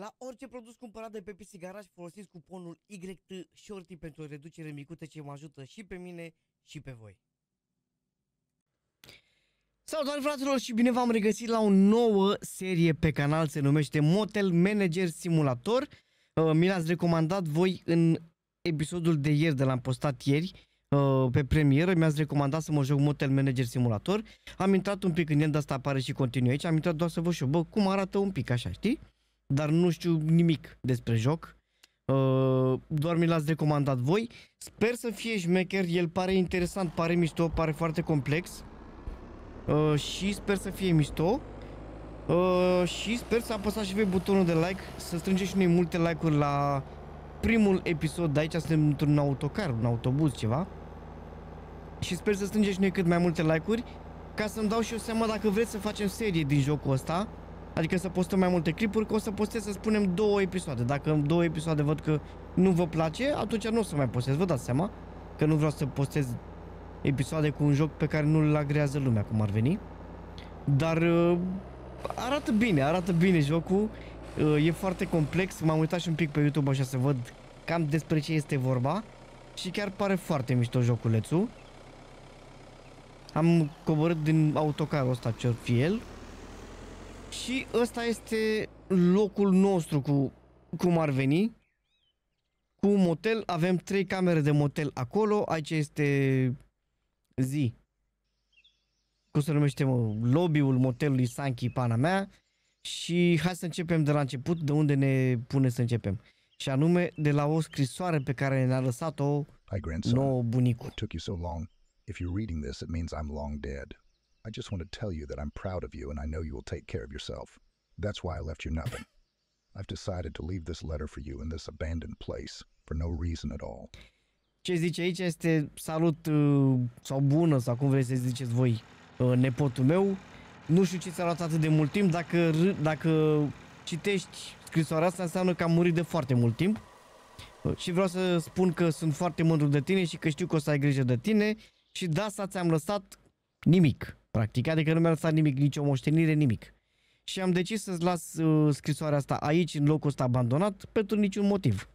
La orice produs cumpărat de pe PC Garage folosiți cuponul YT Shorty pentru o reducere micută ce mă ajută și pe mine și pe voi. Salutare fraților și bine v-am regăsit la o nouă serie pe canal, se numește Motel Manager Simulator. Uh, mi l-ați recomandat voi în episodul de ieri, de l-am postat ieri uh, pe premieră, mi-ați recomandat să mă joc Motel Manager Simulator. Am intrat un pic în el, de asta apare și continuă aici, am intrat doar să vă eu, bă, cum arată un pic așa, știi? dar nu știu nimic despre joc. Uh, doar mi l-ați recomandat voi. Sper să fie șmecher, el pare interesant, pare mișto, pare foarte complex. Uh, și sper să fie mișto. Uh, și sper să apăsați și voi butonul de like, să strângeți și noi multe like-uri la primul episod de aici, suntem într-un autocar, un autobuz, ceva. Și sper să strângeți și noi cât mai multe like-uri ca să-mi dau și eu seama dacă vreți să facem serie din jocul ăsta Adică să postăm mai multe clipuri, că o să postez, să spunem, două episoade. Dacă în două episoade văd că nu vă place, atunci nu o să mai postez, vă dați seama că nu vreau să postez episoade cu un joc pe care nu-l agrează lumea, cum ar veni. Dar uh, arată bine, arată bine jocul, uh, e foarte complex, m-am uitat și un pic pe YouTube așa să văd cam despre ce este vorba și chiar pare foarte mișto joculețul. Am coborât din autocarul ăsta ce fiel. el și ăsta este locul nostru cu cum ar veni. Cu un motel, avem trei camere de motel acolo, aici este zi. Cum se numește, mă, lobby-ul motelului Sanchi, pana mea. Și hai să începem de la început, de unde ne pune să începem. Și anume de la o scrisoare pe care ne-a lăsat-o nouă bunicul. took you so long. If you're reading this, it means I'm long dead. I just want to tell you that I'm proud of you and I know you will take care of yourself. That's why I left you nothing. I've decided to leave this letter for you in this abandoned place for no reason at all. Ce zice aici este salut uh, sau bună sau cum vreți să ziceți voi, uh, nepotul meu. Nu știu ce ți-a luat atât de mult timp, dacă, dacă citești scrisoarea asta înseamnă că am murit de foarte mult timp. Uh, și vreau să spun că sunt foarte mândru de tine și că știu că o să ai grijă de tine și de asta ți-am lăsat nimic practic, adică nu mi-a lăsat nimic, nicio moștenire, nimic. Și am decis să-ți las uh, scrisoarea asta aici, în locul ăsta abandonat, pentru niciun motiv.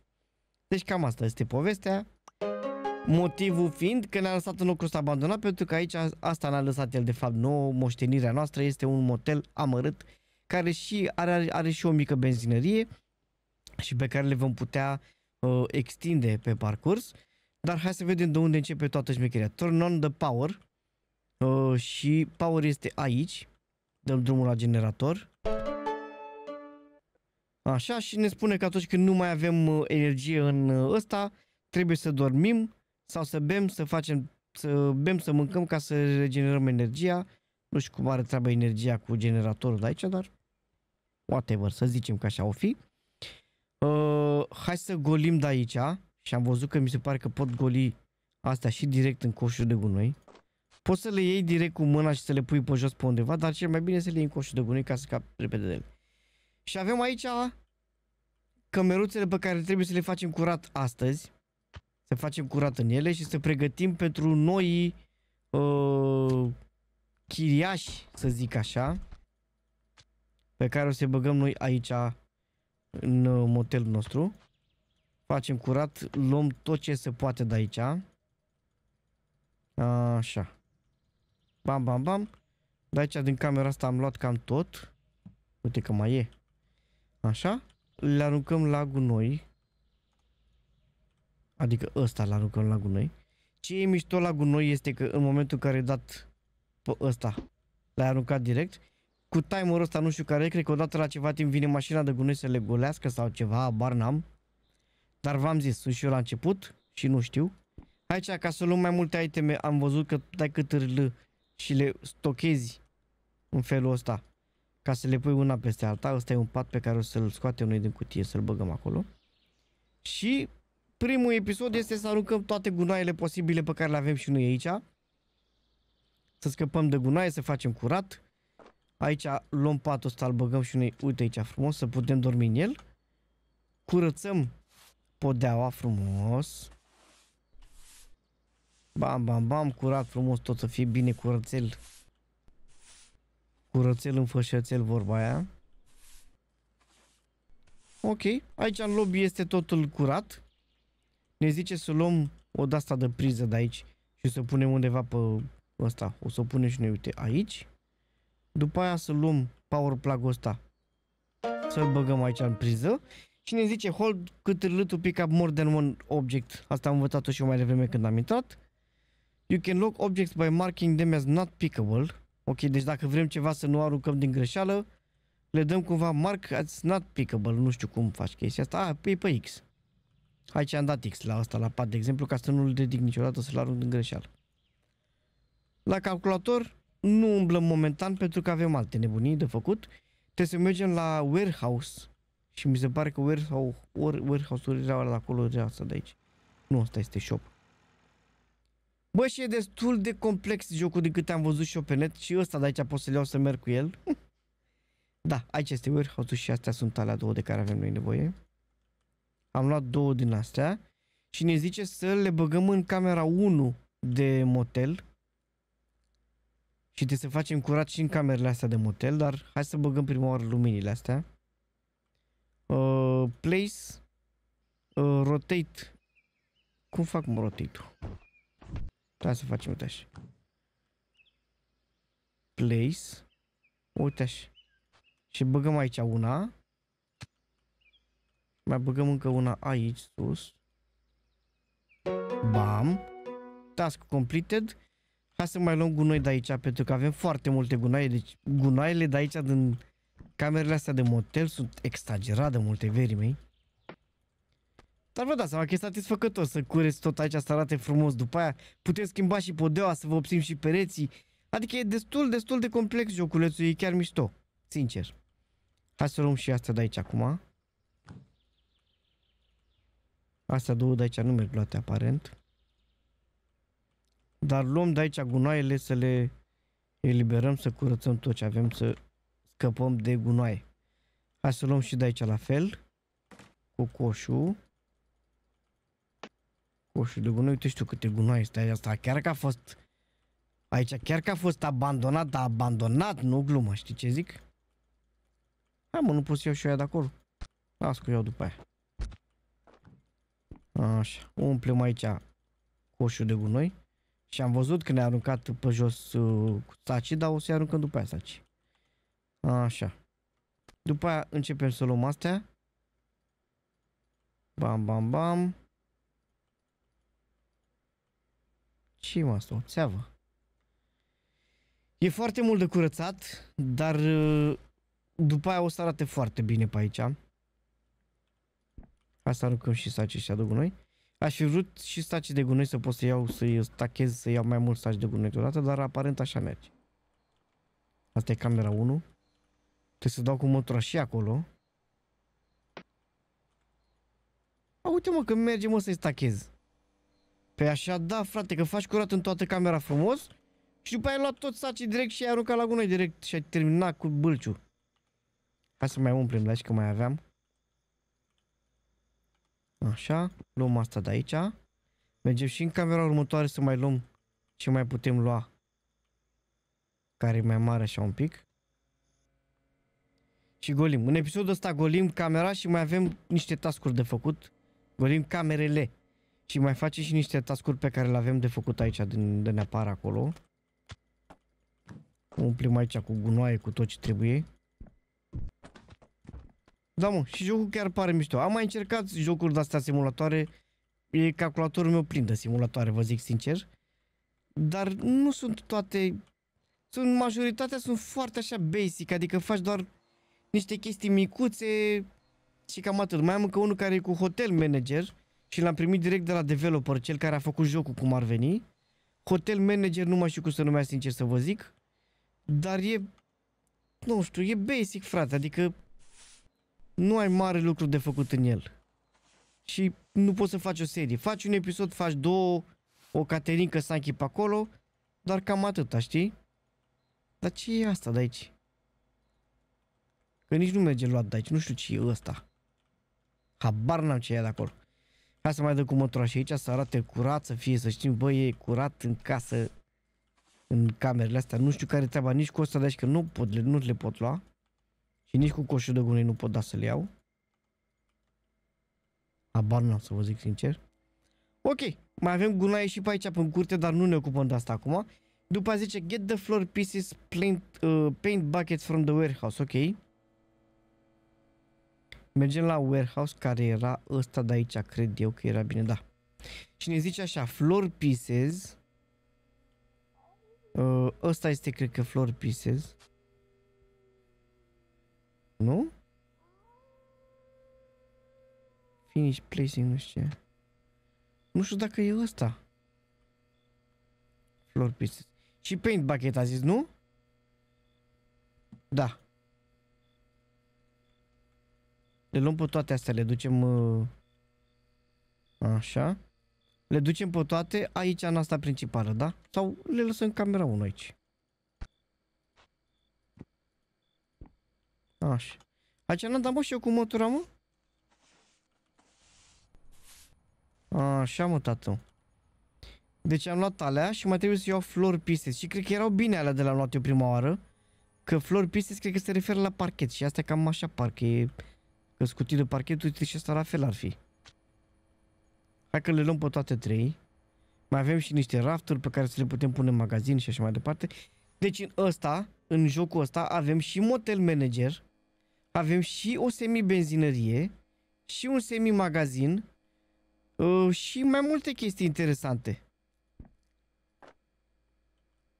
Deci cam asta este povestea. Motivul fiind că ne-a lăsat în locul ăsta abandonat, pentru că aici asta ne-a lăsat el de fapt nouă, moștenirea noastră este un motel amărât, care și are, are și o mică benzinărie și pe care le vom putea uh, extinde pe parcurs. Dar hai să vedem de unde începe toată șmecheria. Turn on the power, Uh, și power este aici. Dăm drumul la generator. Așa, și ne spune că atunci când nu mai avem uh, energie în uh, ăsta, trebuie să dormim sau să bem, să facem, să bem, să mâncăm ca să regenerăm energia. Nu știu cum are treaba energia cu generatorul de aici, dar whatever, să zicem că așa o fi. Uh, hai să golim de aici și am văzut că mi se pare că pot goli astea și direct în coșul de gunoi. Poți să le iei direct cu mâna și să le pui pe jos pe undeva, dar cel mai bine să le iei în coșul de gunoi ca să cap repede de ele. Și avem aici cămeruțele pe care trebuie să le facem curat astăzi. Să facem curat în ele și să pregătim pentru noi uh, chiriași, să zic așa, pe care o să băgăm noi aici în uh, motelul nostru. Facem curat, luăm tot ce se poate de aici. Așa. Bam, bam, bam. De aici din camera asta am luat cam tot. Uite că mai e. Așa. Le aruncăm la gunoi. Adică ăsta le aruncăm la gunoi. Ce e mișto la gunoi este că în momentul în care ai dat pe ăsta, l-ai aruncat direct, cu timerul ăsta nu știu care, cred că odată la ceva timp vine mașina de gunoi să le golească sau ceva, abar n-am. Dar v-am zis, sunt și eu la început și nu știu. Aici, ca să luăm mai multe iteme, am văzut că dai cât și le stochezi în felul ăsta ca să le pui una peste alta. Ăsta e un pat pe care o să-l scoatem noi din cutie, să-l băgăm acolo. Și primul episod este să aruncăm toate gunoaiele posibile pe care le avem și noi aici. Să scăpăm de gunoaie, să facem curat. Aici luăm patul ăsta, îl băgăm și noi, uite aici frumos, să putem dormi în el. Curățăm podeaua frumos. Bam, bam, bam, curat frumos tot să fie bine curățel. Curățel în fășățel vorba aia. Ok, aici în lobby este totul curat. Ne zice să luăm o dasta de priză de aici și să punem undeva pe ăsta. O să o punem și noi, uite, aici. După aia să luăm power plug-ul ăsta. Să-l băgăm aici în priză. Și ne zice hold cât little pick up more than one object. Asta am învățat-o și eu mai devreme când am intrat. You can lock objects by marking them as not pickable. Ok, deci dacă vrem ceva să nu aruncăm din greșeală, le dăm cumva mark as not pickable. Nu știu cum faci chestia asta. ah, pe, păi pe X. Aici am dat X la asta, la pad, de exemplu, ca să nu-l dedic niciodată să-l arunc din greșeală. La calculator nu umblăm momentan pentru că avem alte nebunii de făcut. Trebuie să mergem la warehouse și mi se pare că warehouse-uri erau la acolo, de asta de aici. Nu, asta este shop. Bă, și e destul de complex jocul de câte am văzut și eu pe net și ăsta de aici pot să-l iau să merg cu el. da, aici este warehouse și astea sunt alea două de care avem noi nevoie. Am luat două din astea și ne zice să le băgăm în camera 1 de motel. Și te să facem curat și în camerele astea de motel, dar hai să băgăm prima oară luminile astea. Uh, place, uh, rotate. Cum fac mă rotate-ul? Trebuie să facem, uite așa. Place. Uite așa. Și băgăm aici una. Mai băgăm încă una aici sus. Bam. Task completed. Hai să mai luăm gunoi de aici, pentru că avem foarte multe gunoaie. Deci gunoaiele de aici din camerele astea de motel sunt exagerat de multe, verii mei. Dar vă dați seama că e satisfăcător să cureți tot aici, să arate frumos. După aia puteți schimba și podeaua, să vă obțim și pereții. Adică e destul, destul de complex joculețul, e chiar mișto. Sincer. Hai să luăm și asta de aici acum. Astea două de aici nu merg luate aparent. Dar luăm de aici gunoaiele să le eliberăm, să curățăm tot ce avem, să scăpăm de gunoaie. Hai să luăm și de aici la fel, cu coșul coșul de gunoi, uite știu câte gunoi este asta, chiar că a fost... Aici chiar că a fost abandonat, dar abandonat, nu glumă, știi ce zic? Hai mă, nu pot să iau și eu de acolo. Las că iau după aia. Așa, umplem aici coșul de gunoi. Și am văzut că ne-a aruncat pe jos uh, saci, dar o să-i aruncăm după aia saci. Așa. După aia începem să luăm astea. Bam, bam, bam. ce e asta? O țeavă. E foarte mult de curățat, dar uh, după aia o să arate foarte bine pe aici. Asta aruncăm și saci și de gunoi. Aș fi vrut și saci de gunoi să pot să iau, să stachez, să iau mai mult saci de gunoi deodată, dar aparent așa merge. Asta e camera 1. Trebuie să dau cu mătura și acolo. A, uite mă, că merge mă să-i stachez. Pe păi așa, da, frate, că faci curat în toată camera frumos și după aia ai luat tot sacii direct și ai aruncat la gunoi direct și ai terminat cu bâlciu. Hai să mai umplem, la că mai aveam. Așa, luăm asta de aici. Mergem și în camera următoare să mai luăm ce mai putem lua. Care e mai mare așa un pic. Și golim. În episodul ăsta golim camera și mai avem niște tascuri de făcut. Golim camerele. Și mai face și niște tascuri pe care le avem de făcut aici, de, de neapar acolo. Umplim aici cu gunoaie, cu tot ce trebuie. Da, mă, și jocul chiar pare mișto. Am mai încercat jocuri de-astea simulatoare. E calculatorul meu plin de simulatoare, vă zic sincer. Dar nu sunt toate... Sunt, majoritatea sunt foarte așa basic, adică faci doar niște chestii micuțe și cam atât. Mai am încă unul care e cu hotel manager și l-am primit direct de la developer, cel care a făcut jocul cum ar veni. Hotel manager, nu mai știu cum să numească sincer să vă zic, dar e, nu știu, e basic frate, adică nu ai mare lucru de făcut în el. Și nu poți să faci o serie. Faci un episod, faci două, o caterincă să a pe acolo, dar cam atâta, știi? Dar ce e asta de aici? Că nici nu merge luat de aici, nu știu ce e ăsta. Habar n-am ce e de acolo. Hai să mai dăm cu motorul și aici să arate curat, să fie, să știm, băi, e curat în casă, în camerele astea. Nu știu care treaba, nici cu ăsta de aici, că nu, pot, nu le pot lua. Și nici cu coșul de gunoi nu pot da să le iau. Abar n-am să vă zic sincer. Ok, mai avem gunoaie și pe aici, pe curte, dar nu ne ocupăm de asta acum. După a zice, get the floor pieces, paint, uh, paint buckets from the warehouse, ok. Mergem la warehouse care era ăsta de aici, cred eu că era bine, da. Și ne zice așa, floor pieces. Uh, ăsta este, cred că, floor pieces. Nu? Finish placing, nu știu ce. Nu știu dacă e ăsta. Floor pieces. Și paint bucket a zis, nu? Da. Le luăm pe toate astea, le ducem... Uh, așa. Le ducem pe toate aici în asta principală, da? Sau le lăsăm camera 1 aici. Așa. Aici n-am dat mă și eu cu mătura, mă? Așa mă, tată. Deci am luat alea și mai trebuie să iau flori piste. Și cred că erau bine alea de la luat eu prima oară. Că flori piste cred că se referă la parchet și asta cam așa parcă e Că scutii de parchet, uite și asta la fel ar fi. Hai că le luăm pe toate trei. Mai avem și niște rafturi pe care să le putem pune în magazin și așa mai departe. Deci în ăsta, în jocul ăsta, avem și motel manager, avem și o semi-benzinărie, și un semi-magazin uh, și mai multe chestii interesante.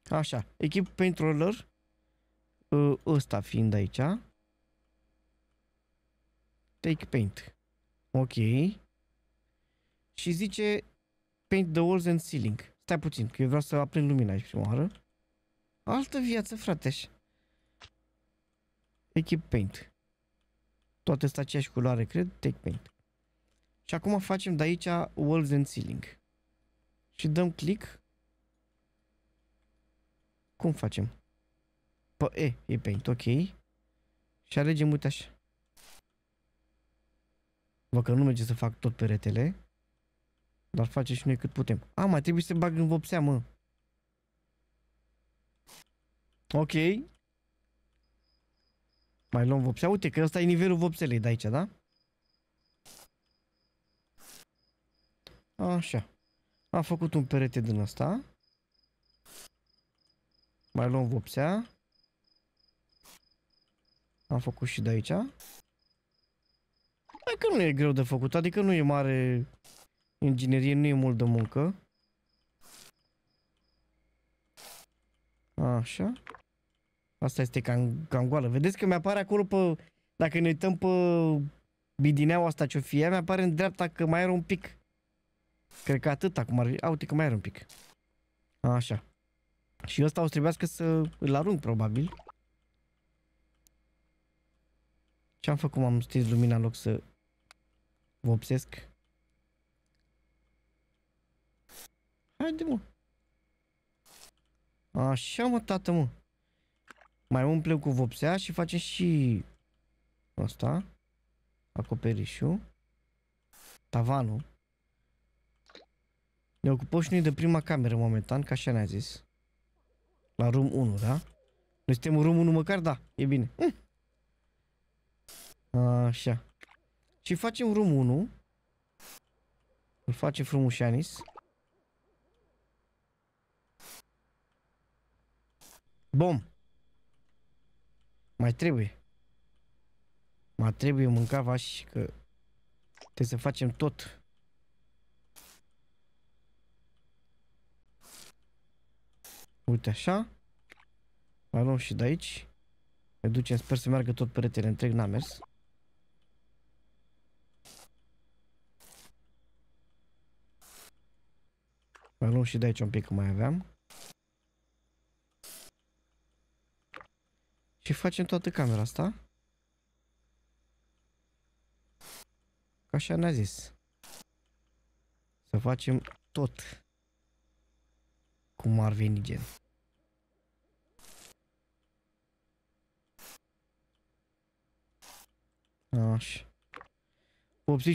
Așa, echip lor. Uh, ăsta fiind aici. Take paint. Ok. Și zice paint the walls and ceiling. Stai puțin, că eu vreau să aprind lumina aici prima oară. Altă viață, frate, așa. Echip paint. Toate sunt aceeași culoare, cred. Take paint. Și acum facem de aici walls and ceiling. Și dăm click. Cum facem? Pă, E e paint, ok. Și alegem, uite așa. Vă că nu merge să fac tot peretele. Dar face și noi cât putem. A, mai trebuie să bag în vopsea, mă. Ok. Mai luăm vopsea. Uite că ăsta e nivelul vopselei de aici, da? Așa. Am făcut un perete din ăsta. Mai luăm vopsea. Am făcut și de aici. Hai că nu e greu de făcut, adică nu e mare inginerie, nu e mult de muncă. Așa. Asta este cam, cam goală. Vedeți că mi-apare acolo pe... Dacă ne uităm pe bidineaua asta ce-o fie, mi-apare în dreapta că mai era un pic. Cred că atât acum ar fi. A, uite că mai era un pic. Așa. Și ăsta o să trebuiască să îl arunc, probabil. Ce-am făcut? M-am stins lumina în loc să Vopsesc. Haide, mă. Așa, mă, tată, mă. Mai umplem cu vopsea și facem și... Asta. Acoperișul. Tavanul. Ne ocupăm și noi de prima cameră momentan, ca așa ne-a zis. La room 1, da? Noi suntem în room 1 măcar, da, e bine. Hm. Așa. Și facem 1. Îl face frumușanis. Bom. Mai trebuie. Mai trebuie mâncava și că trebuie să facem tot. Uite așa. Mai luăm și de aici. Ne ducem, sper să meargă tot peretele întreg, n-a mers. Mai păi luăm și de aici un pic, că mai aveam. Și facem toată camera asta. Ca așa ne-a zis. Să facem tot. Cum ar veni gen. Așa.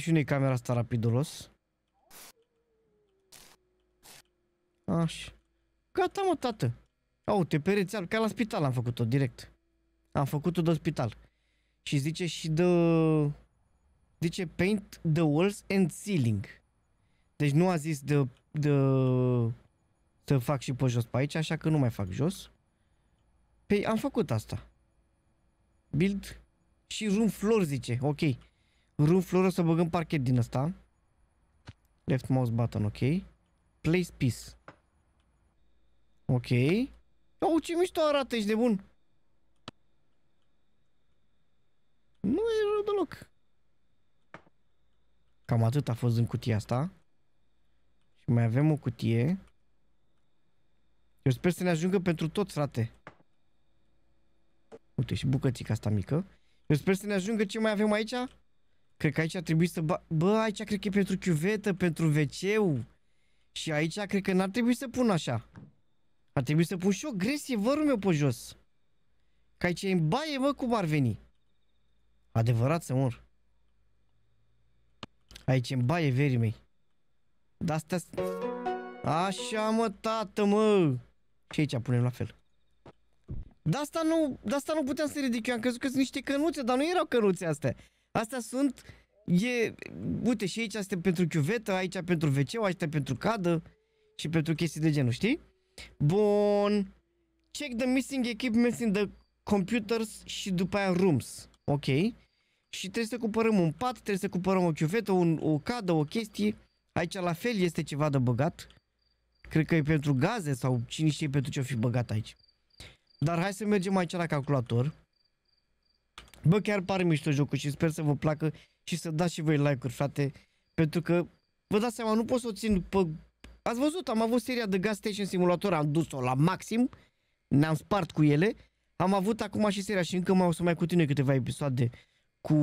unei camera asta rapidulos Așa. Gata, mă, tată. Uite, pe rețeală, ca la spital am făcut-o, direct. Am făcut-o de spital. Și zice și de... Zice paint the walls and ceiling. Deci nu a zis de, de să fac și pe jos pe aici, așa că nu mai fac jos. Păi am făcut asta. Build și room floor zice, ok. Room floor o să băgăm parchet din asta. Left mouse button, ok. Place piece. Ok. Au, ce mișto arată, ești de bun. Nu e rău deloc. Cam atât a fost în cutia asta. Și mai avem o cutie. Eu sper să ne ajungă pentru toți, frate. Uite, și bucățica asta mică. Eu sper să ne ajungă ce mai avem aici. Cred că aici ar trebui să... Ba... Bă, aici cred că e pentru chiuvetă, pentru wc -ul. Și aici cred că n-ar trebui să pun așa. Ar trebui să pun și gresie vărul meu pe jos. Ca aici în baie, mă, cum ar veni. Adevărat să mor. Aici în baie, verii mei. Dar astea... Așa, mă, tată, mă! Și aici punem la fel. De asta nu, de asta nu puteam să ridic. Eu am crezut că sunt niște cănuțe, dar nu erau cănuțe astea. Astea sunt... E, uite, și aici este pentru chiuvetă, aici pentru wc aici pentru cadă și pentru chestii de genul, știi? Bun. Check the missing equipment, in the computers și după aia rooms. Ok. Și trebuie să cumpărăm un pat, trebuie să cumpărăm o chiuvetă, un, o cadă, o chestie. Aici la fel este ceva de băgat. Cred că e pentru gaze sau cine știe pentru ce o fi băgat aici. Dar hai să mergem aici la calculator. Bă, chiar pare mișto jocul și sper să vă placă și să dați și voi like-uri, frate. Pentru că, vă dați seama, nu pot să o țin pe Ați văzut, am avut seria de Gas Station Simulator, am dus-o la maxim, ne-am spart cu ele. Am avut acum și seria și încă mai o să mai continui câteva episoade cu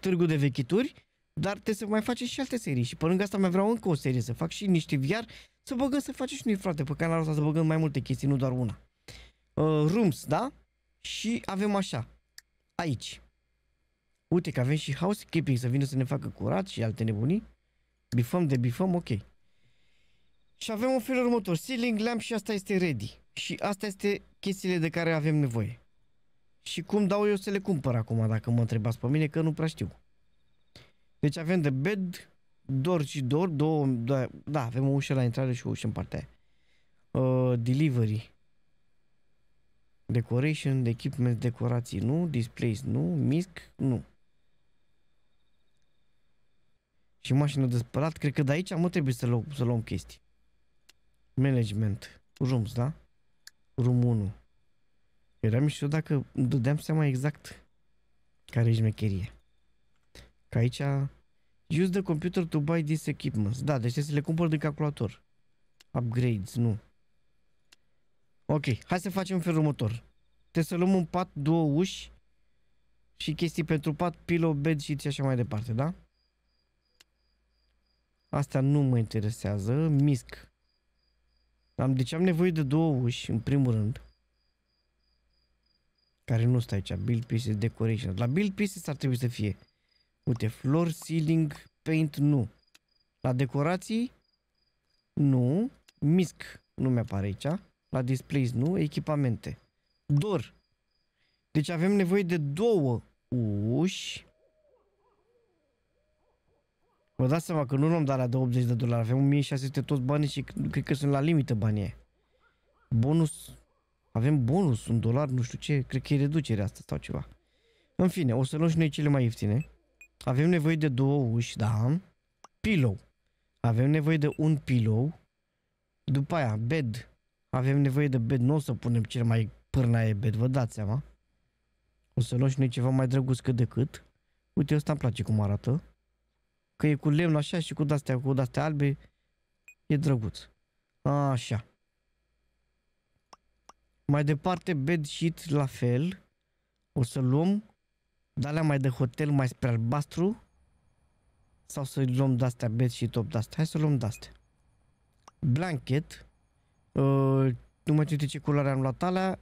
Târgul de Vechituri, dar trebuie să mai facem și alte serii și pe lângă asta mai vreau încă o serie, să fac și niște viar să băgăm să facem și noi frate pe canalul ăsta, să băgăm mai multe chestii, nu doar una. Uh, rooms, da? Și avem așa, aici. Uite că avem și housekeeping să vină să ne facă curat și alte nebunii. Bifăm de bifăm, ok. Și avem un fel următor, ceiling lamp și asta este ready. Și asta este chestiile de care avem nevoie. Și cum dau eu să le cumpăr acum, dacă mă întrebați pe mine, că nu prea știu. Deci avem de bed, door și door, două, da, da avem o ușă la intrare și o ușă în partea aia. Uh, delivery. Decoration, equipment, decorații, nu. Displays, nu. Misc, nu. Și mașină de spălat, cred că de aici mă trebuie să, lu- să luăm chestii. Management. Rooms, da? Room 1. Era mișto dacă îmi dădeam seama exact care e șmecherie. Că aici... Use the computer to buy this equipment. Da, deci să le cumpăr de calculator. Upgrades, nu. Ok, hai să facem felul următor. Trebuie să luăm un pat, două uși și chestii pentru pat, pillow, bed și așa mai departe, da? Asta nu mă interesează. Misc. Am, deci am nevoie de două uși, în primul rând. Care nu stai aici, build pieces, decoration. La build pieces ar trebui să fie. Uite, floor, ceiling, paint, nu. La decorații, nu. Misc, nu mi-apare aici. La displays, nu. Echipamente. Dor. Deci avem nevoie de două uși. Vă dați seama că nu luăm dar la de 80 de dolari, avem 1600 toți banii și cred că sunt la limită banii Bonus, avem bonus, un dolar, nu știu ce, cred că e reducerea asta sau ceva. În fine, o să luăm și noi cele mai ieftine. Avem nevoie de două uși, da. Pillow. Avem nevoie de un pillow. După aia, bed. Avem nevoie de bed. Nu o să punem cel mai pârnaie bed, vă dați seama. O să luăm și noi ceva mai drăguț cât de cât. Uite, ăsta îmi place cum arată. Că e cu lemn așa și cu dastea, cu dastea albe. E drăguț. Așa. Mai departe, bed sheet la fel. O să luăm de mai de hotel, mai spre albastru. Sau să luăm dastea, bed și top dastea. Hai să luăm dastea. Blanket. Uh, nu mai știu ce culoare am luat alea.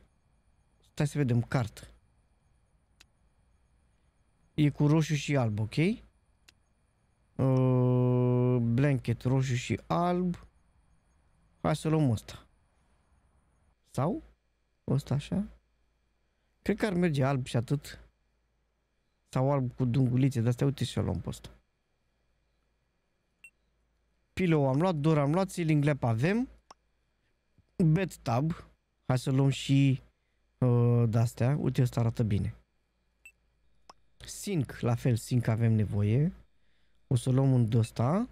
Stai să vedem, cart. E cu roșu și alb, ok? Uh, blanket roșu și alb. Hai să luăm ăsta. Sau? Ăsta așa? Cred că ar merge alb și atât. Sau alb cu dungulițe, dar stai uite și luăm pe ăsta. Pillow am luat, dor am luat, ceiling lap avem. Bed tab. Hai să luăm și uh, de-astea. Uite, ăsta arată bine. Sink la fel, sink avem nevoie. O să luăm un ăsta.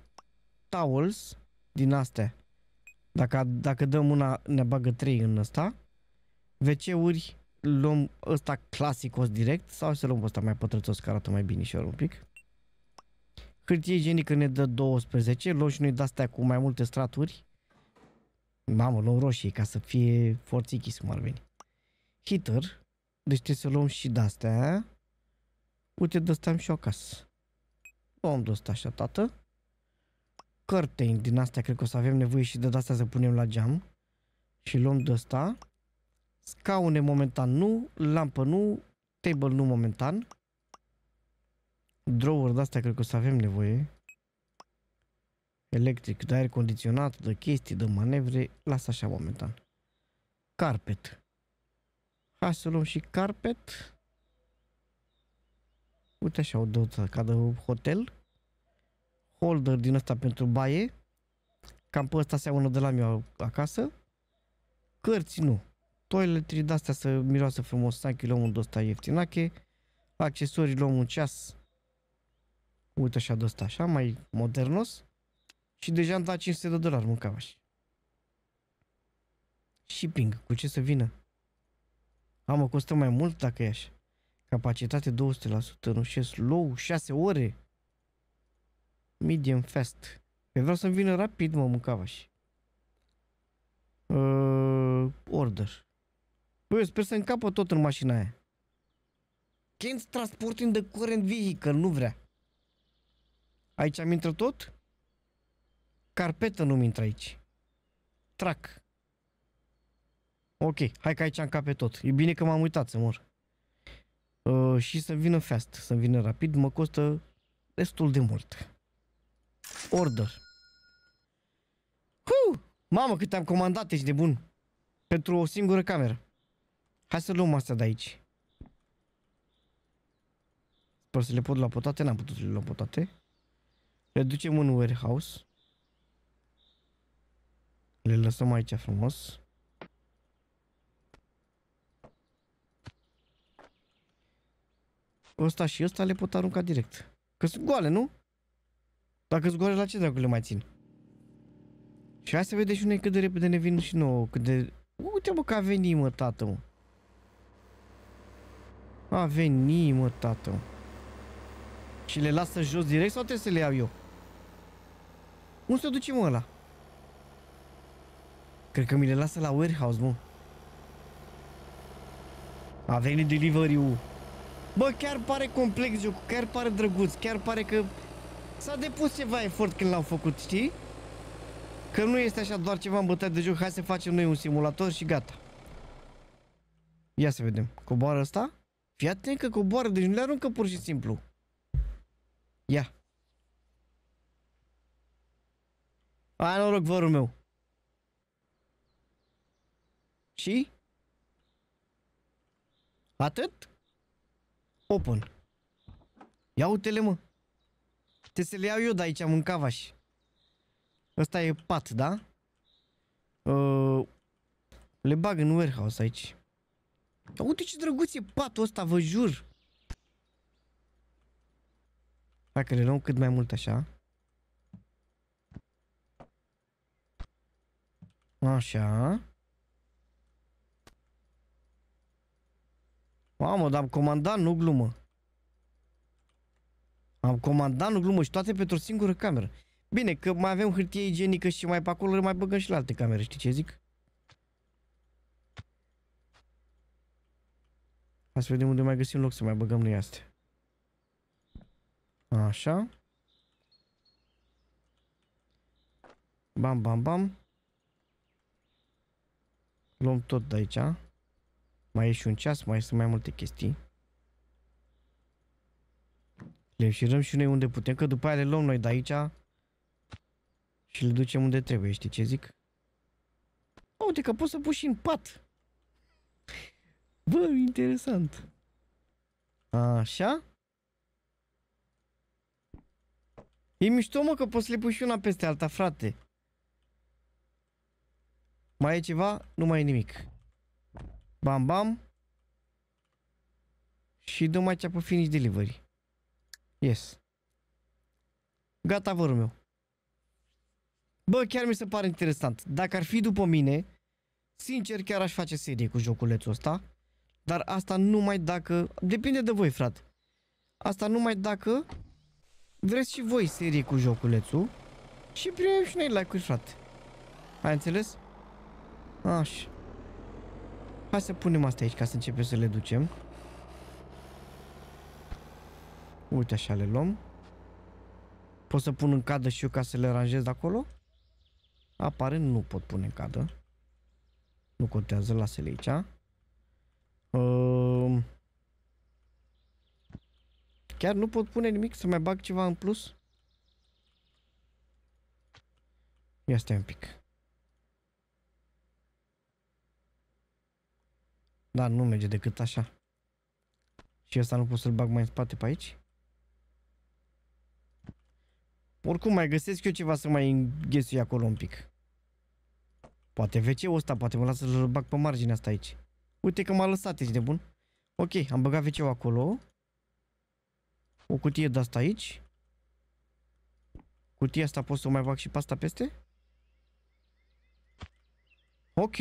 Towels din astea. Dacă, dacă dăm una, ne bagă 3 în ăsta. WC-uri luăm ăsta clasicos direct sau să luăm ăsta mai pătrățos care arată mai și un pic. Hârtie igienică ne dă 12, luăm și noi de-astea cu mai multe straturi. Mamă, luăm roșii ca să fie forțichii cum ar veni. Heater, deci trebuie să luăm și de-astea. Uite, de-astea am și eu acasă. Omdul ăsta așa, tată. Curtain din astea, cred că o să avem nevoie și de astea să punem la geam. Și luăm de ăsta. Scaune momentan nu, lampă nu, table nu momentan. Drawer de astea cred că o să avem nevoie. Electric, de aer condiționat, de chestii, de manevre. Las așa momentan. Carpet. Hai să luăm și carpet. Uite așa o dăuță, ca de hotel. Holder din asta pentru baie. Cam pe ăsta seamănă de la mine acasă. Cărți nu. Toiletrii de astea să miroasă frumos. Sanchi luăm un ăsta ieftinache. Accesorii luăm un ceas. Uite așa de ăsta, așa, mai modernos. Și deja am dat 500 de dolari, mâncam așa. Shipping, cu ce să vină? Am mă, costă mai mult dacă e așa. Capacitate 200%, știu, slow, 6 ore. Medium fast. Eu păi vreau să-mi vină rapid, mă, și. Uh, order. Păi, eu sper să încapă tot în mașina aia. Can't transport in the current vehicle, nu vrea. Aici am intră tot? Carpetă nu-mi intră aici. Trac. Ok, hai că aici încape tot. E bine că m-am uitat să mor. Uh, și să vină fast, să vină rapid, mă costă destul de mult. Order. Huh! Mamă, cât am comandat, ești de bun. Pentru o singură cameră. Hai să luăm asta de aici. Sper să le pot la potate? n-am putut să le luăm potate. Le ducem în warehouse. Le lăsăm aici frumos. ăsta și ăsta le pot arunca direct. Că sunt goale, nu? Dacă sunt goale, la ce dracu le mai țin? Și hai să vede și noi cât de repede ne vin și nouă, cât de... Uite mă că a venit mă tată mă. A venit mă tată mă. Și le lasă jos direct sau trebuie să le iau eu? Unde se duce mă ăla? Cred că mi le lasă la warehouse mă. A venit delivery-ul. Bă, chiar pare complex jocul, chiar pare drăguț, chiar pare că s-a depus ceva efort când l-au făcut, știi? Că nu este așa doar ceva în bătaie de joc, hai să facem noi un simulator și gata. Ia să vedem, coboară asta? Fii atent că coboară, deci nu le aruncă pur și simplu. Ia. Ai noroc, vărul meu. Și? Atât? Open. Ia uite-le, mă. Te să le iau eu de aici, am în cavaș. Ăsta e pat, da? Uh, le bag în warehouse aici. Ia uite ce drăguț e patul ăsta, vă jur. Dacă le luăm cât mai mult așa. Așa. Mamă, dar am comandat, nu glumă. Am comandat, nu glumă, și toate pentru o singură cameră. Bine, că mai avem hârtie igienică și mai pe acolo mai băgăm și la alte camere, știi ce zic? Hai să vedem unde mai găsim loc să mai băgăm noi astea. Așa. Bam, bam, bam. Luăm tot de aici. Mai e și un ceas, mai sunt mai multe chestii. Le înșirăm și noi unde putem, că după aia le luăm noi de aici și le ducem unde trebuie, știi ce zic? A, uite că poți să pui și în pat. Bă, interesant. Așa? E mișto, mă, că poți să le pui și una peste alta, frate. Mai e ceva? Nu mai e nimic. Bam, bam. Și dăm aici pe finish delivery. Yes. Gata vorul meu. Bă, chiar mi se pare interesant. Dacă ar fi după mine, sincer chiar aș face serie cu joculețul ăsta. Dar asta numai dacă... Depinde de voi, frate. Asta numai dacă vreți și voi serie cu joculețul și primim și noi like-uri, frate. Ai înțeles? Așa. Hai să punem asta aici ca să începem să le ducem. Uite așa le luăm. Pot să pun în cadă și eu ca să le aranjez de acolo? Aparent nu pot pune în cadă. Nu contează, lasă-le aici. Uh, chiar nu pot pune nimic, să mai bag ceva în plus? Ia stai un pic. Da, nu merge decât așa. Și asta nu pot să-l bag mai în spate pe aici? Oricum, mai găsesc eu ceva să mai înghesui acolo un pic. Poate WC-ul ăsta, poate mă las să-l bag pe marginea asta aici. Uite că m-a lăsat, ești bun. Ok, am băgat wc acolo. O cutie de asta aici. Cutia asta pot să o mai bag și pasta peste? Ok.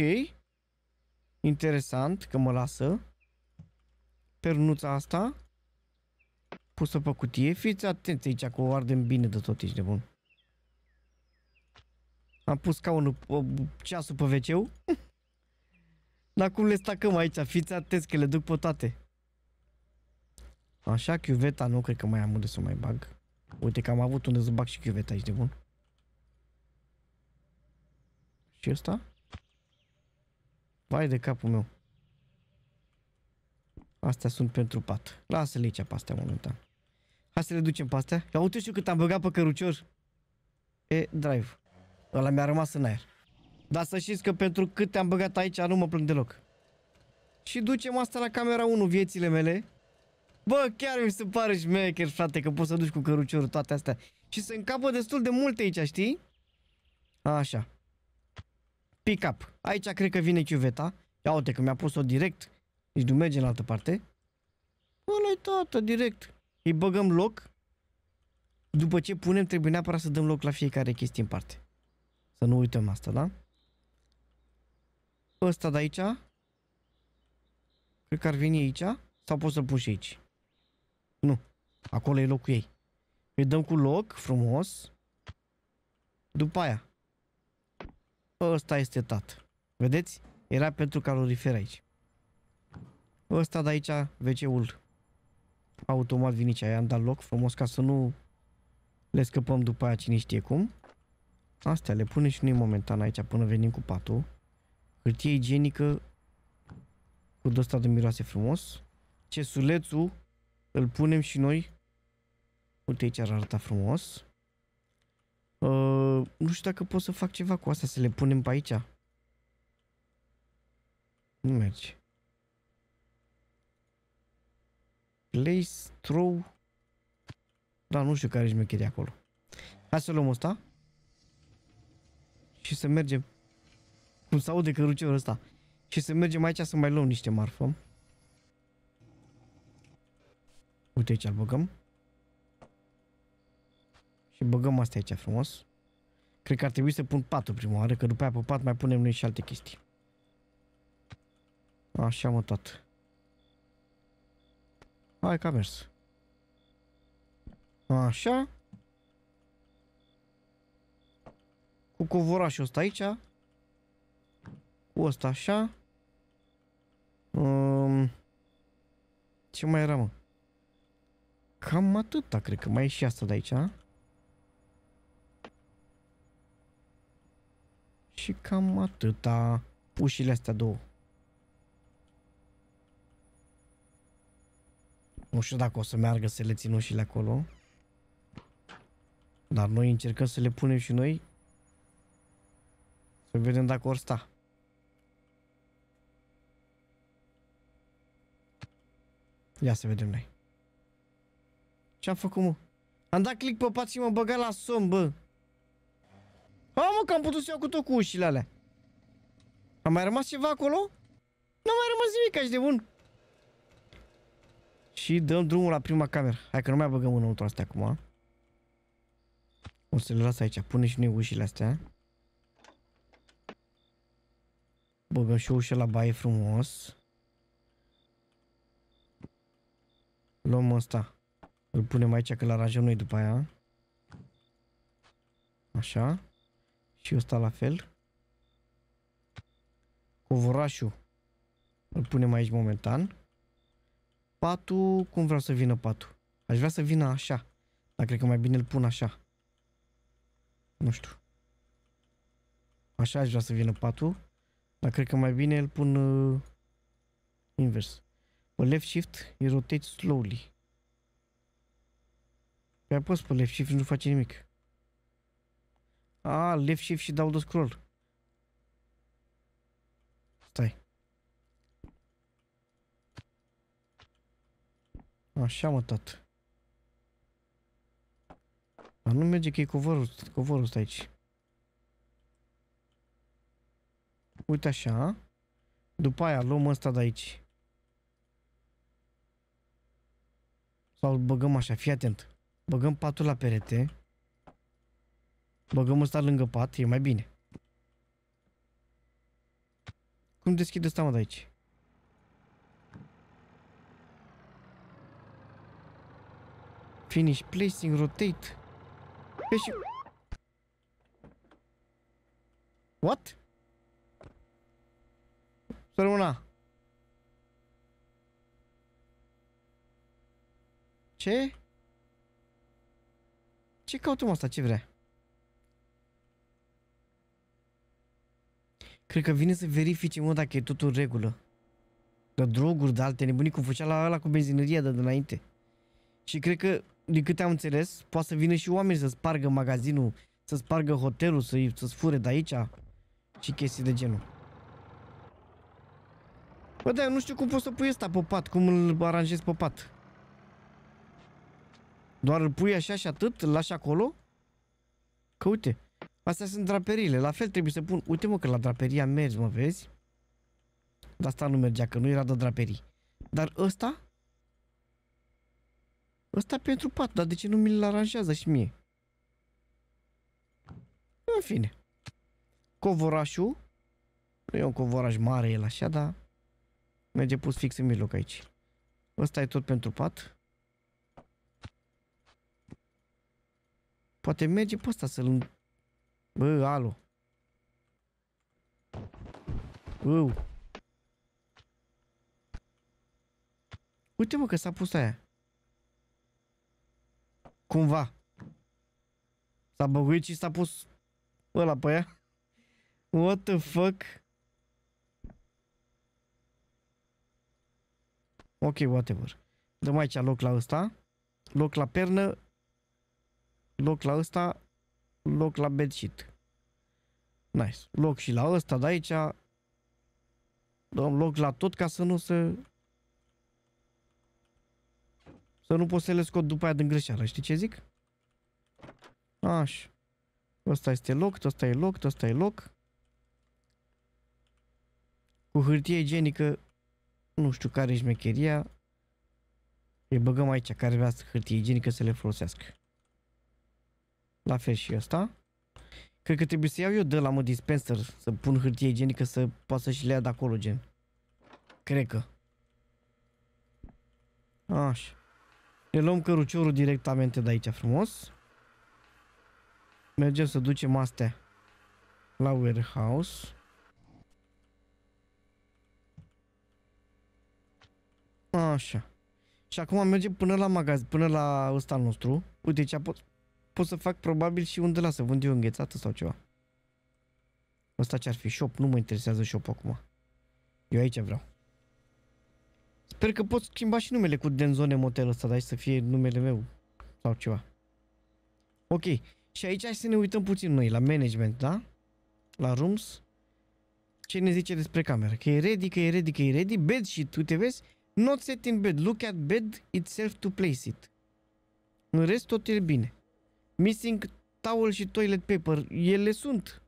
Interesant că mă lasă. Pernuța asta. Pusă pe cutie. Fiți atenți aici că o ardem bine de tot, ești nebun. Am pus scaunul, ceasul pe wc Dar cum le stacăm aici? Fiți atenți că le duc pe toate. Așa, chiuveta nu cred că mai am unde să mai bag. Uite că am avut unde să bag și chiuveta aici de bun. Și ăsta? Vai de capul meu. Astea sunt pentru pat. Lasă-le aici pe astea momentan. Hai să le ducem pe astea. Ia uite și cât am băgat pe cărucior. E, drive. Ăla mi-a rămas în aer. Dar să știți că pentru cât am băgat aici nu mă plâng deloc. Și ducem asta la camera 1 viețile mele. Bă, chiar mi se pare șmecher, frate, că poți să duci cu căruciorul toate astea. Și se încapă destul de multe aici, știi? Așa pick-up. Aici cred că vine chiuveta. Ia uite că mi-a pus-o direct. Nici nu merge în altă parte. Bă, i tată, direct. Îi băgăm loc. După ce punem, trebuie neapărat să dăm loc la fiecare chestie în parte. Să nu uităm asta, da? Ăsta de aici. Cred că ar veni aici. Sau pot să-l pun și aici. Nu. Acolo e locul ei. Îi dăm cu loc, frumos. După aia ăsta este tată. Vedeți? Era pentru calorifer aici. Ăsta de aici, WC-ul automat vine aici, i-am dat loc frumos ca să nu le scăpăm după aia cine știe cum. Astea le punem și noi momentan aici până venim cu patul. Hârtie igienică cu ăsta de miroase frumos. Cesulețul îl punem și noi. Uite aici ar arăta frumos. Uh, nu știu dacă pot să fac ceva cu asta, să le punem pe aici. Nu merge. Place, throw. Da, nu știu care e șmecheria acolo. Hai să luăm ăsta. Și să mergem. Cum se aude căruciorul ăsta. Și să mergem aici să mai luăm niște marfă. Uite aici îl băgăm. Și băgăm asta aici frumos. Cred că ar trebui să pun patul prima oară, că după aia pe pat mai punem noi și alte chestii. Așa mă, tot. Hai că a mers. Așa. Cu covorașul ăsta aici. Cu ăsta așa. Um, ce mai era, mă? Cam atâta, cred că mai e și asta de aici, a? Și cam atâta ușile astea două. Nu știu dacă o să meargă să le țin ușile acolo. Dar noi încercăm să le punem și noi. Să vedem dacă or sta. Ia să vedem noi. Ce-am făcut, mă? Am dat click pe pat și am băgat la somn, bă. A, mă, că am putut să iau cu tot cu ușile alea. A mai rămas ceva acolo? Nu a mai rămas nimic, aș de bun. Și dăm drumul la prima cameră. Hai că nu mai băgăm înăuntru astea acum. O să le las aici. Pune și noi ușile astea. Băgăm și ușa la baie frumos. Luăm ăsta. Îl punem aici că l aranjăm noi după aia. Așa. Și ăsta la fel. Covorașul îl punem aici momentan. Patul, cum vreau să vină patul? Aș vrea să vină așa. Dar cred că mai bine îl pun așa. Nu știu. Așa aș vrea să vină patul. Dar cred că mai bine îl pun uh, invers. Pe left shift îi rotate slowly. Pe apăs pe left shift nu face nimic. A, left shift și dau de scroll. Stai. Așa mă, tot. Dar nu merge că e covorul, covorul ăsta aici. Uite așa. După aia luăm ăsta de aici. Sau îl băgăm așa, fii atent. Băgăm patul la perete. Băgăm ăsta lângă pat, e mai bine. Cum deschid ăsta, mă, de aici? Finish placing, rotate. Pe și... What? Să una. Ce? Ce căutăm asta? Ce vrea? Cred că vine să verifice, mă, dacă e totul în regulă. De droguri, de alte nebunii, cum făcea la ăla cu benzinăria de dinainte. Și cred că, din câte am înțeles, poate să vină și oameni să spargă magazinul, să spargă hotelul, să-i să fure de aici și chestii de genul. Bă, da, nu știu cum poți să pui ăsta pe pat, cum îl aranjezi pe pat. Doar îl pui așa și atât, îl lași acolo? Că uite, Astea sunt draperiile, La fel trebuie să pun... Uite mă că la draperia mergi, mă, vezi? Dar asta nu mergea, că nu era de draperii. Dar ăsta? Ăsta pentru pat, dar de ce nu mi-l aranjează și mie? În fine. Covorașul. Nu e un covoraș mare el așa, dar... Merge pus fix în mijloc aici. Ăsta e tot pentru pat. Poate merge pe ăsta să-l Bă, alu. Bău. Uite mă că s-a pus aia. Cumva. S-a băguit și s-a pus ăla pe ea. What the fuck? Ok, whatever. Dăm aici loc la ăsta. Loc la pernă. Loc la ăsta loc la bedsheet. Nice. Loc și la ăsta de aici. Dăm loc la tot ca să nu se... Să nu pot să le scot după aia din greșeală. Știi ce zic? Așa. Ăsta este loc, ăsta e loc, ăsta e loc. Cu hârtie igienică, nu știu care e șmecheria. Îi băgăm aici, care vrea hârtie igienică să le folosească. La fel și ăsta. Cred că trebuie să iau eu de la mă dispenser, să pun hârtie igienică, să poată să și le ia de acolo, gen. Cred că. Așa. Ne luăm căruciorul directamente de aici frumos. Mergem să ducem astea la warehouse. Așa. Și acum mergem până la magazin, până la ăsta nostru. Uite ce pot pot să fac probabil și unde la să vând eu înghețată sau ceva. Asta ce-ar fi shop, nu mă interesează shop acum. Eu aici vreau. Sper că pot schimba și numele cu Denzone Motel ăsta, dar să fie numele meu sau ceva. Ok, și aici hai să ne uităm puțin noi la management, da? La rooms. Ce ne zice despre cameră? Că e ready, că e ready, că e ready. Bed tu te vezi? Not set in bed. Look at bed itself to place it. În rest tot e bine. Missing towel și toilet paper, ele sunt.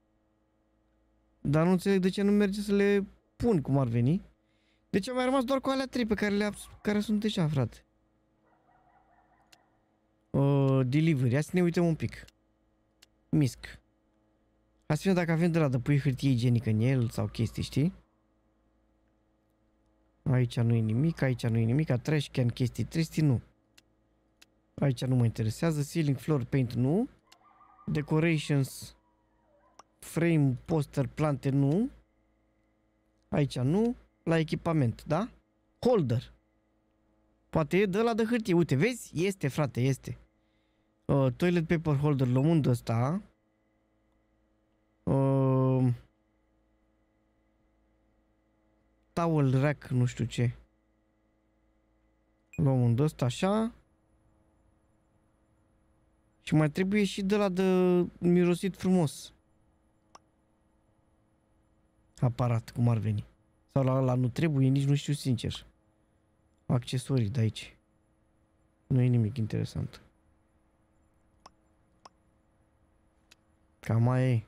Dar nu înțeleg de ce nu merge să le pun cum ar veni. Deci am mai rămas doar cu alea trei pe care, le care sunt deja, frate. Uh, delivery. Hai să ne uităm un pic. Misc. Hai să vedem dacă avem de la de pui hârtie igienică în el sau chestii, știi? Aici nu e nimic, aici nu e nimic, a trash can, chestii tristii, nu. Aici nu mă interesează. Ceiling floor paint nu. Decorations frame, poster, plante nu. Aici nu. La echipament, da? Holder. Poate e de la de hârtie. Uite, vezi? Este, frate, este. Uh, toilet paper holder, luăm unde ăsta. Uh, towel rack, nu știu ce. Luăm unde ăsta așa. Și mai trebuie și de la de mirosit frumos. Aparat, cum ar veni. Sau la, la nu trebuie, nici nu știu sincer. Accesorii de aici. Nu e nimic interesant. Cam mai e.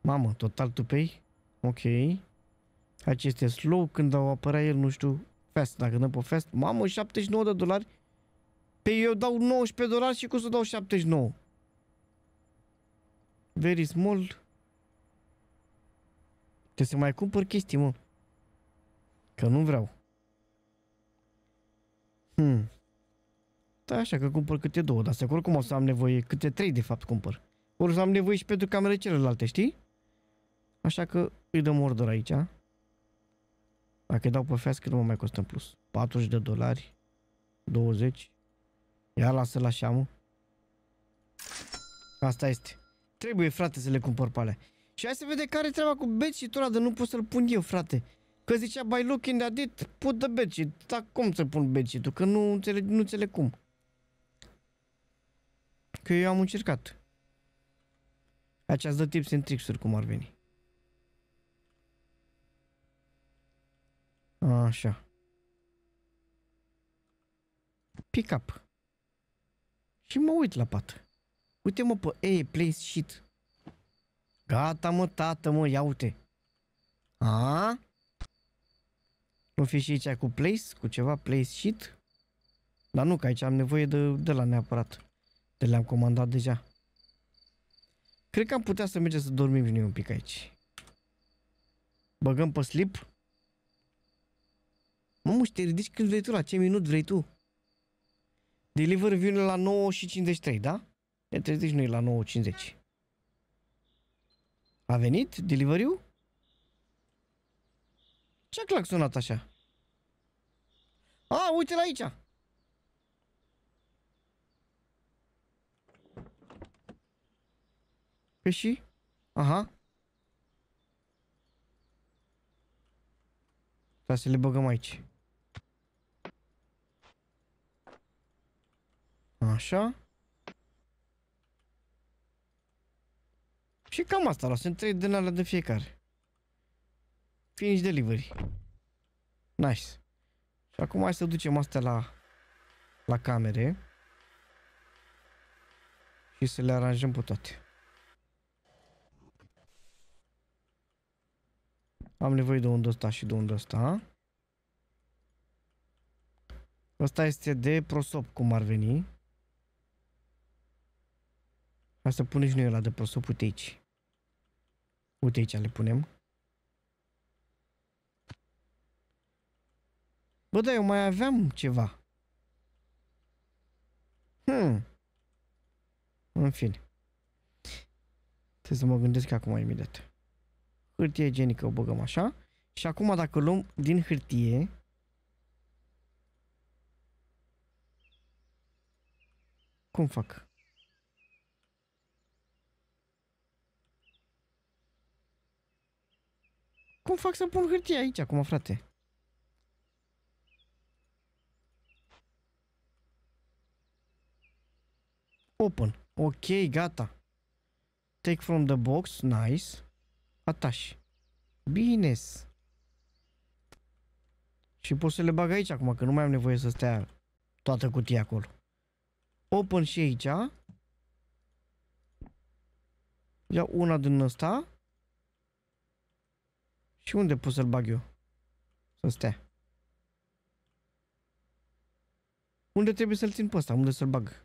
Mamă, total tupei? Ok. acestea slow, când au apărea el, nu știu, fast. Dacă dăm pe fast, mamă, 79 de dolari pe eu dau 19 dolari și cu să dau 79? Very small. Te să mai cumpăr chestii, mă. Că nu vreau. Hmm. Da, așa că cumpăr câte două, dar să cum o să am nevoie, câte trei de fapt cumpăr. Ori să am nevoie și pentru camerele celelalte, știi? Așa că îi dăm order aici. Dacă dau pe fească, nu mă mai costă în plus. 40 de dolari, 20. Ia lasă la șamul. Asta este. Trebuie, frate, să le cumpăr pe alea. Și hai să vede care treaba cu bed și tura de nu pot să-l pun eu, frate. Că zicea, by looking at it, put the bed Dar cum să pun bed sheet Că nu înțeleg, nu înțeleg cum. Că eu am încercat. Aceasta dă tips and cum ar veni. Așa. Pick up. Și mă uit la pat. Uite mă pe Ei, place shit. Gata mă, tată mă, ia uite. A? Nu fi și aici cu place, cu ceva place shit. Dar nu, că aici am nevoie de, de la neapărat. De le-am comandat deja. Cred că am putea să mergem să dormim noi un pic aici. Băgăm pe slip. Mă și te ridici când vrei tu, la ce minut vrei tu. Deliver vine la 9.53, da? Ne trezești noi la 9.50. A venit delivery-ul? Ce-a claxonat așa? A, uite la aici! Pe și? Aha. Da, să le băgăm aici. Așa. Și cam asta, la sunt 3 din alea de fiecare. Finish delivery. Nice. Și acum hai să ducem astea la, la camere. Și să le aranjăm pe toate. Am nevoie de un de ăsta și de un de ăsta. Ăsta este de prosop, cum ar veni. Ca să punem și noi la de prosop, uite aici. Uite aici le punem. Bă, da, eu mai aveam ceva. Hmm. În fine. Trebuie să mă gândesc acum imediat. Hârtie genică o băgăm așa. Și acum dacă luăm din hârtie... Cum fac? Cum fac să pun hârtia aici acum, frate? Open. Ok, gata. Take from the box. Nice. Attach. Bine. Și pot să le bag aici acum, că nu mai am nevoie să stea toată cutia acolo. Open și aici. Ia una din asta. Și unde pot să-l bag eu? Să stea. Unde trebuie să-l țin pe ăsta? Unde să-l bag?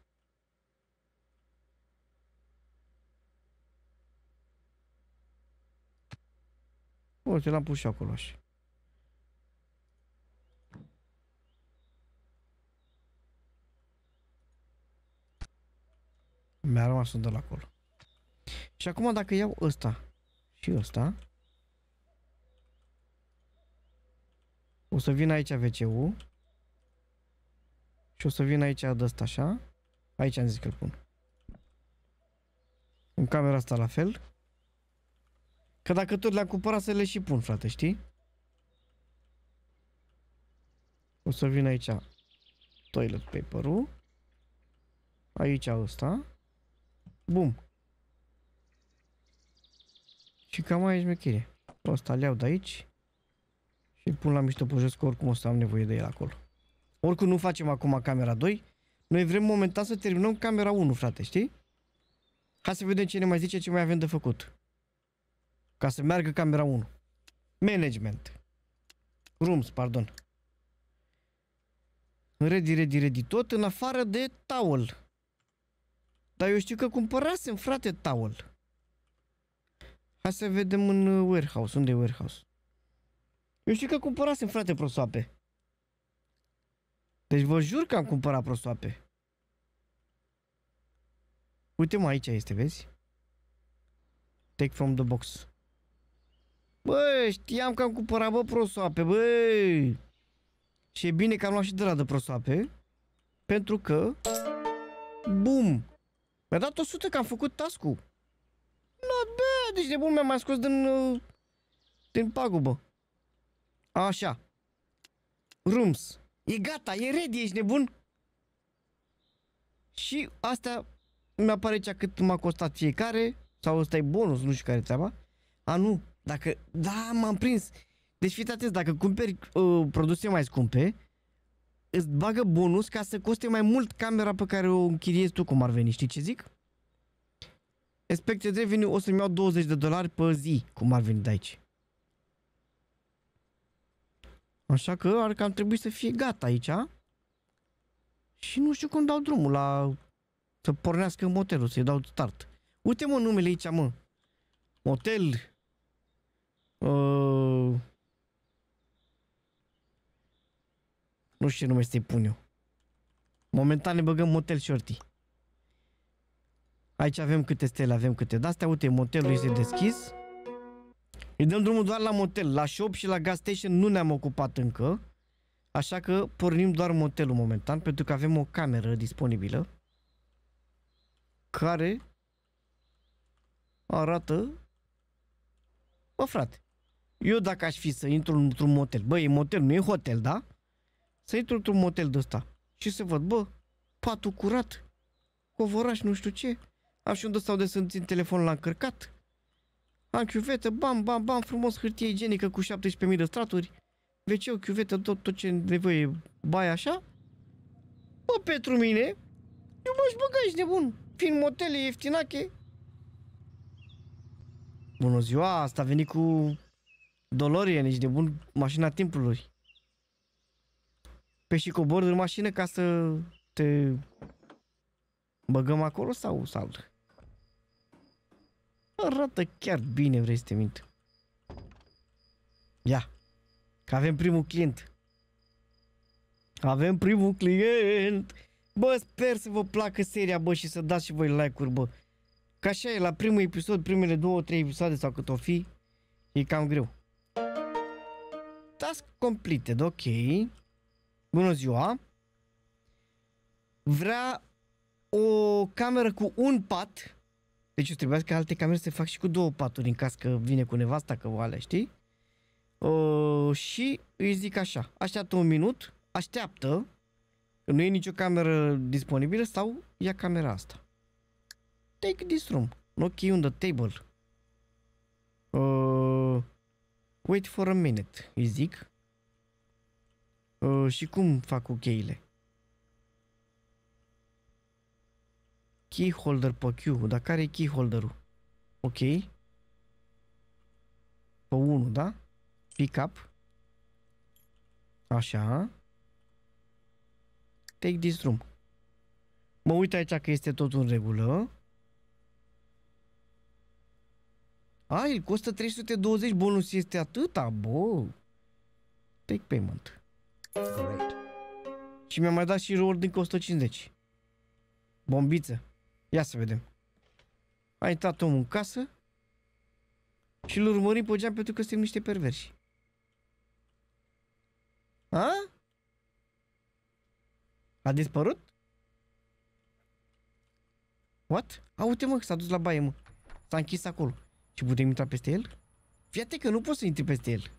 Uite, l-am pus și acolo așa. Mi-a rămas unde la acolo. Și acum dacă iau ăsta și ăsta, O să vin aici wc și o să vin aici de asta așa. Aici am zis că îl pun. În camera asta la fel. Că dacă tot le-am cumpărat să le și pun, frate, știi? O să vin aici toilet paper-ul. Aici ăsta. Bum. Și cam aici mecherie. Ăsta le iau de aici. Și pun la mișto pujos că oricum o să am nevoie de el acolo. Oricum nu facem acum camera 2. Noi vrem momentan să terminăm camera 1, frate, știi? Ca să vedem ce ne mai zice, ce mai avem de făcut. Ca să meargă camera 1. Management. Rooms, pardon. Ready, ready, ready tot, în afară de towel. Dar eu știu că cumpărasem, frate, towel. Hai să vedem în uh, warehouse. Unde e warehouse? Eu știu că cumpărasem, frate, prosoape. Deci vă jur că am cumpărat prosoape. Uite mă, aici este, vezi? Take from the box. Bă, știam că am cumpărat, bă, prosoape, bă! Și e bine că am luat și de la de prosoape. Pentru că... Bum! Mi-a dat 100 că am făcut task-ul. Not bad, deci de bun mi-am mai scos din... Uh, din pagubă. Așa. Rooms. E gata, e ready, ești nebun? Și astea mi apare cea cât m-a costat fiecare sau ăsta e bonus, nu știu care treaba. A, nu, dacă, da, m-am prins. Deci fiți atenți, dacă cumperi uh, produse mai scumpe, îți bagă bonus ca să coste mai mult camera pe care o închiriezi tu, cum ar veni, știi ce zic? Expected revenue o să-mi iau 20 de dolari pe zi, cum ar veni de aici. Așa că ar că ar trebui să fie gata aici. Și nu știu cum dau drumul la... Să pornească motelul, să-i dau start. Uite mă numele aici, mă. Motel. Uh... Nu știu ce nume să-i pun eu. Momentan ne băgăm motel shorty. Aici avem câte stele, avem câte de-astea. Uite, motelul este deschis. Îi dăm drumul doar la motel. La shop și la gas station nu ne-am ocupat încă. Așa că pornim doar motelul momentan, pentru că avem o cameră disponibilă. Care arată... Bă, frate, eu dacă aș fi să intru într-un motel, bă, e motel, nu e hotel, da? Să intru într-un motel de ăsta și să văd, bă, patul curat, covoraș, nu știu ce. Am și un de unde să-mi țin telefonul la încărcat. Am chiuvetă, bam, bam, bam, frumos, hârtie igienică cu 17.000 de straturi, wc deci chiuvetă, tot, tot ce nevoie, bai așa. Bă, pentru mine, eu m-aș băga, ești nebun, fiind motele ieftinache. Bună ziua, asta a venit cu DeLorean, ești nebun, mașina timpului. Pe și cobor în mașină ca să te băgăm acolo sau salut? Arată chiar bine, vrei să te mint. Ia. Că avem primul client. Avem primul client. Bă, sper să vă placă seria, bă, și să dați și voi like-uri, bă. Ca așa e, la primul episod, primele două, trei episoade sau cât o fi, e cam greu. Task completed, ok. Bună ziua. Vrea o cameră cu un pat deci o trebuia ca alte camere să fac și cu două paturi în caz că vine cu nevasta, că oale, știi? Uh, și îi zic așa, așteaptă un minut, așteaptă, că nu e nicio cameră disponibilă sau ia camera asta. Take this room, No key on the table. Uh, wait for a minute, îi zic. Uh, și cum fac cu cheile? keyholder pe Q, dar care e keyholder-ul? Ok. Pe 1, da? Pick up. Așa. Take this room. Mă uit aici că este tot în regulă. A, el costă 320, bonus este atâta, bă. Take payment. Great. Și mi-a mai dat și reward din 150. Bombiță. Ia să vedem. A intrat omul în casă și l urmărim pe geam pentru că suntem niște perversi. A? A dispărut? What? A, uite mă, s-a dus la baie, mă. S-a închis acolo. Și putem intra peste el? Fiate că nu poți să intri peste el.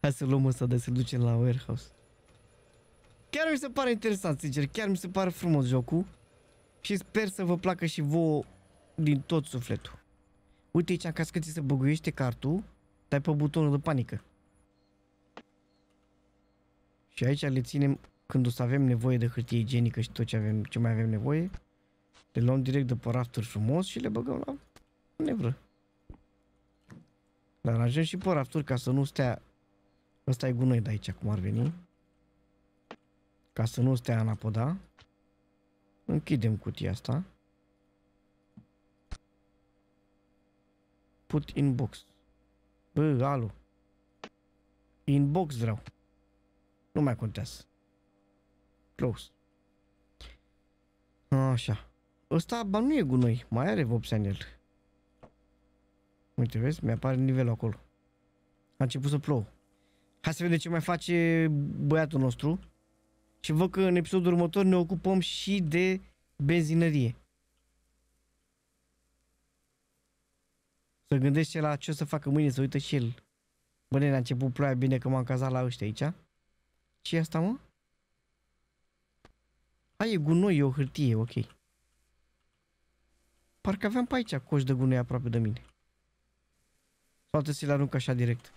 Hai să luăm ăsta de să-l ducem la warehouse. Chiar mi se pare interesant, sincer. Chiar mi se pare frumos jocul. Și sper să vă placă și vouă din tot sufletul. Uite aici, în caz că ți se băguiește cartul, dai pe butonul de panică. Și aici le ținem când o să avem nevoie de hârtie igienică și tot ce, avem, ce mai avem nevoie. Le luăm direct de pe rafturi frumos și le băgăm la nevră. Le aranjăm și pe rafturi ca să nu stea... Ăsta e gunoi de aici, cum ar veni ca să nu stea în apă, da? Închidem cutia asta. Put in box. Bă, alu. In box vreau. Nu mai contează. Close. Așa. Ăsta, ba nu e gunoi. Mai are vopsea în el. Uite, vezi? Mi-apare nivelul acolo. A început să plouă. Hai să vedem ce mai face băiatul nostru și văd că în episodul următor ne ocupăm și de benzinărie. Să gândește la ce o să facă mâine, să uită și el. Bă, ne-a început ploaia, bine că m-am cazat la ăștia aici. ce asta, mă? Hai, e gunoi, e o hârtie, ok. Parcă aveam pe aici coș de gunoi aproape de mine. Poate să-l arunc așa direct.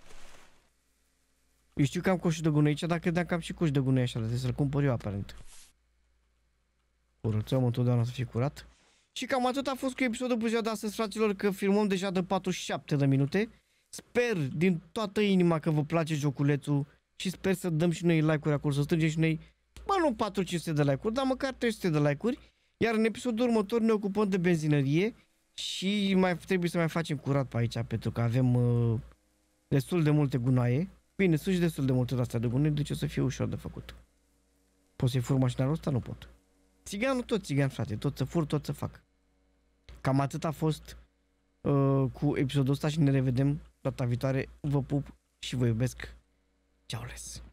Eu știu că am coșul de gunoi aici, dar credeam că am și coș de gunoi așa, trebuie să-l cumpăr eu aparent. Curățăm întotdeauna să fie curat. Și cam atât a fost cu episodul pe ziua de astăzi, fraților, că filmăm deja de 47 de minute. Sper din toată inima că vă place joculețul și sper să dăm și noi like-uri acolo, să strângem și noi, mă, nu 4-500 de like-uri, dar măcar 300 de like-uri. Iar în episodul următor ne ocupăm de benzinărie și mai trebuie să mai facem curat pe aici, pentru că avem uh, destul de multe gunoaie Bine, sunt și destul de multe de astea de gunoi, deci o să fie ușor de făcut. Poți să-i fur mașina asta? Nu pot. Țiganul tot țigan, frate. Tot să fur, tot să fac. Cam atât a fost uh, cu episodul ăsta și ne revedem data viitoare. Vă pup și vă iubesc. Ceau les!